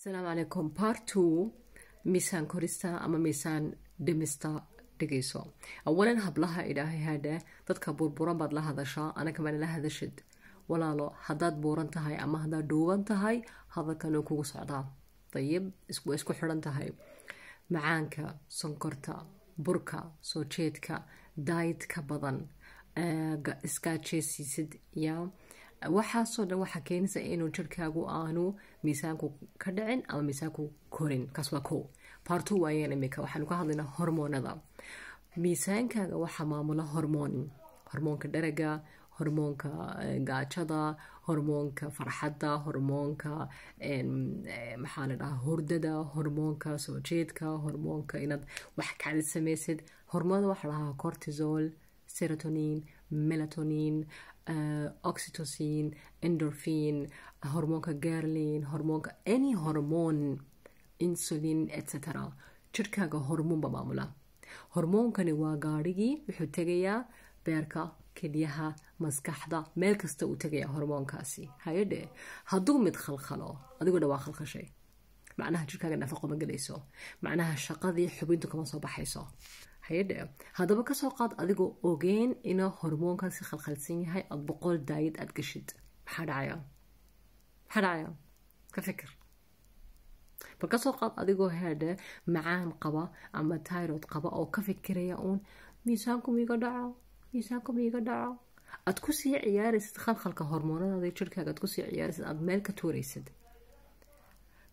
asalaamu calaykum partu miisaan korista ama miisaan dhimista dhegeyso awalan hablaha idhaahay haadha dadka burburan baad la hadashaa anagamaana la hadashid walaalo haddaad buuran tahay ama haddaad dhuuban tahay hadalkan uu kugu socdaa dayib isku xidhan tahay macaanka sonkorta burka soojeedka daayidka badan iskaajeysiisid yaa waxaasoo dhan waxaa keenaysa inuu jirkaagu aanu miisaanku ka dhicin ama miisaanku korin kaas waa ko baartu waayeen imika waxaanu ka hadlaynaa hormoonada miisaankaaga waxaa maamula hormoon hormoonka dharaga hormoonka eh, gaajada hormoonka farxadda hormoonka eh, maxaa la dhahaa hurdada hormoonka soojeedka jeedka hormoonka inaad wax kacdi samaysid hormoonada waxaa lahaa cortisol serotonin melatonin uh, oxytocin endorphin hormoonka garlin hormoonka any hormone insulin etc jirkaaga hormoonba maamula hormoonkani waa gaadhigii wuxuu tegayaa beerka kidyaha maskaxda meel kasta uu tegayaa hormoonkaasi hayadhe hadduu mid khalkhalo adigoo waa khalkhashay macnaha jirkaaga nafaqo ma gelayso macnaha shaqadii xubintu kama soo baxayso hayadhee haddaba kasoo qaad adigoo ogeyn inuu hormoonkaasi khalkhalsan yahay aada boqol daayad aada geshid maxaa dhacaya maxaa dhacaya ka fikir ba kasoo qaad adigoo headhe macaan qaba ama tyrod qaba oo ka fikiraya uun miisaanku miiga dhaco miisaanku miiga dhaco aad kusii ciyaaraysid khalkhalka hormoonadaada jirkaaga aad kusii ciyaaraysid aad meel ka tuuraysid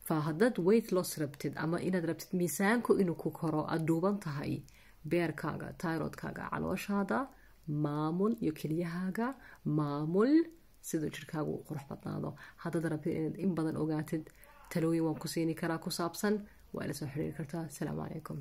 fa haddaad weight loss rabtid ama inaad rabtid miisaanku inuu ku koro aad duuban tahay beerkaaga tyrodkaaga calooshaada maamul iyo keliyahaaga maamul siduu jirkaagu qurux badnaado haddaad rabtid inaad in badan ogaatid talooyin waan ku siini karaa ku saabsan waa ila soo xiriiri kartaa asalaamu calaykum